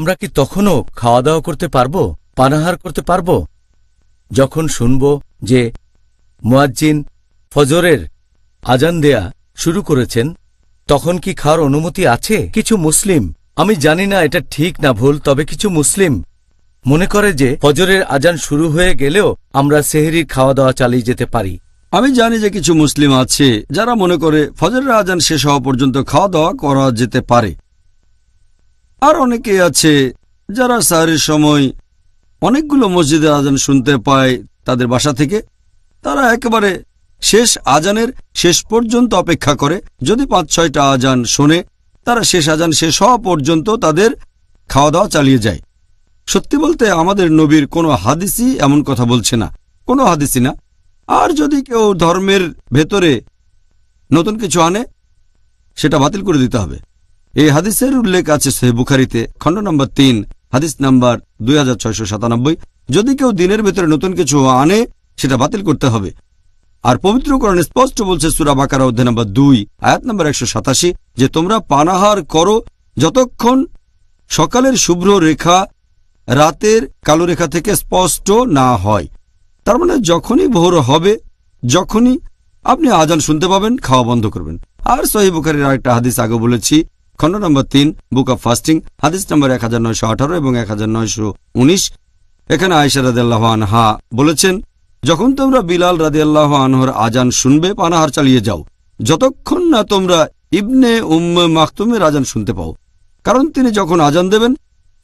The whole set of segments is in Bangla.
আমরা কি তখনও খাওয়া দাওয়া করতে পারব পানাহার করতে পারব যখন শুনব যে মুয়াজ্জিন ফজরের আজান দেয়া শুরু করেছেন তখন কি খাওয়ার অনুমতি আছে কিছু মুসলিম আমি জানি না এটা ঠিক না ভুল তবে কিছু মুসলিম মনে করে যে ফজরের আজান শুরু হয়ে গেলেও আমরা সেহেরির খাওয়া দাওয়া চালিয়ে যেতে পারি আমি জানি যে কিছু মুসলিম আছে যারা মনে করে ফজরের আজান শেষ হওয়া পর্যন্ত খাওয়া দাওয়া করা যেতে পারে আর অনেকে আছে যারা সাহারির সময় অনেকগুলো মসজিদে আজান শুনতে পায় তাদের বাসা থেকে তারা একেবারে শেষ আজানের শেষ পর্যন্ত অপেক্ষা করে যদি পাঁচ ছয়টা আজান শোনে তারা শেষ আজান শেষ হওয়া পর্যন্ত তাদের খাওয়া দাওয়া চালিয়ে যায় সত্যি বলতে আমাদের নবীর কোনো হাদিসই এমন কথা বলছে না কোনো হাদিসই না আর যদি কেউ ধর্মের ভেতরে নতুন কিছু আনে সেটা বাতিল করে দিতে হবে এই হাদিসের উল্লেখ আছে সে বুখারিতে খণ্ড নম্বর তিন হাদিস নাম্বার দুই যদি কেউ দিনের ভেতরে নতুন কিছু আনে সেটা বাতিল করতে হবে আর পবিত্রকরণ স্পষ্ট বলছে সুরা সুরাবাকার অধ্যায় নম্বর দুই আয়াত নম্বর একশো সাতাশি যে তোমরা পানাহার করো যতক্ষণ সকালের শুভ্র রেখা রাতের কালো রেখা থেকে স্পষ্ট না হয় তার মানে যখনই ভোর হবে যখনই আপনি আজান শুনতে পাবেন খাওয়া বন্ধ করবেন আর সহিবুখারির আরেকটা হাদিস আগে বলেছি খন্ড নম্বর তিন বুক অব ফাস্টিং হাদিস নম্বর এক হাজার নয়শো আঠারো এবং এক হাজার নয়শো উনিশ এখানে আয়সা রাদিয়াল্লাহ আনহা বলেছেন যখন তোমরা বিলাল রাদিয়াল্লাহ আনহর আজান শুনবে পানাহার চালিয়ে যাও যতক্ষণ না তোমরা ইবনে উম্ম মাকতুমের আজান শুনতে পাও কারণ তিনি যখন আজান দেবেন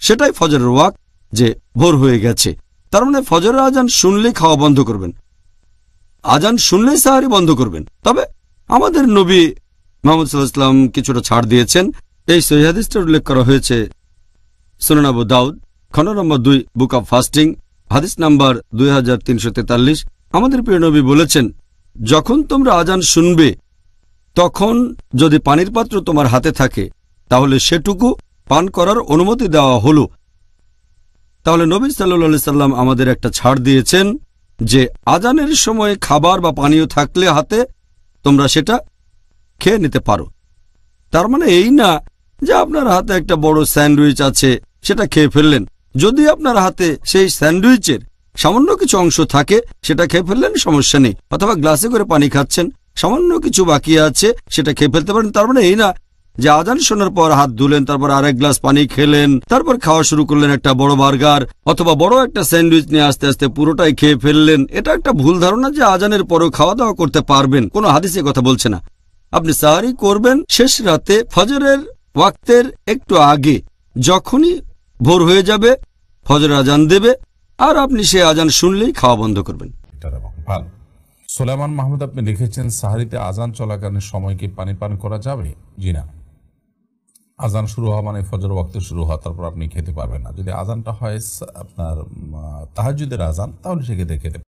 সেটাই ফজরের ওয়াক যে ভোর হয়ে গেছে তার মানে ফজরের আজান শুনলেই খাওয়া বন্ধ করবেন আজান শুনলেই সাহারি বন্ধ করবেন তবে আমাদের নবী মোহাম্মদ সাল্লাহ ইসলাম কিছুটা ছাড় দিয়েছেন এই সহিদটা উল্লেখ করা হয়েছে সোনানাবু দাউদ খন্ড নম্বর দুই বুক অব ফাস্টিং হাদিস নাম্বার দুই আমাদের প্রিয় নবী বলেছেন যখন তোমরা আজান শুনবে তখন যদি পানির পাত্র তোমার হাতে থাকে তাহলে সেটুকু পান করার অনুমতি দেওয়া হল তাহলে নবী সাল্লি সাল্লাম আমাদের একটা ছাড় দিয়েছেন যে আজানের সময় খাবার বা পানীয় থাকলে হাতে তোমরা সেটা খেয়ে নিতে পারো তার মানে এই না যে আপনার হাতে একটা বড় স্যান্ডউইচ আছে সেটা খেয়ে ফেললেন যদি আপনার হাতে সেই স্যান্ডউইচের সামান্য কিছু অংশ থাকে সেটা খেয়ে ফেললেন সমস্যা নেই অথবা গ্লাসে করে পানি খাচ্ছেন সামান্য কিছু বাকি আছে সেটা খেয়ে ফেলতে পারেন তার মানে এই না যে আজান শোনার পর হাত ধুলেন তারপর আরেক গ্লাস পানি খেলেন তারপর খাওয়া শুরু করলেন একটা বড় বার্গার অথবা বড় একটা স্যান্ডউইচ নিয়ে আস্তে আস্তে পুরোটাই খেয়ে ফেললেন এটা একটা ভুল ধারণা যে আজানের পরও খাওয়া দাওয়া করতে পারবেন কোনো হাদিসে কথা বলছে না আপনি সাহারি করবেন শেষ রাতে ফজরের ওয়াক্তের একটু আগে যখনই ভোর হয়ে যাবে ফজর আজান দেবে আর আপনি সে আজান শুনলেই খাওয়া বন্ধ করবেন ভালো সোলেমান মাহমুদ আপনি লিখেছেন সাহারিতে আজান চলাকালীন সময়কে পানি পান করা যাবে জি না আজান শুরু হওয়া মানে ফজর ওয়াক্ত শুরু হওয়া তারপর আপনি খেতে পারবেন না যদি আজানটা হয় আপনার তাহাজুদের আজান তাহলে সেক্ষেত্রে খেতে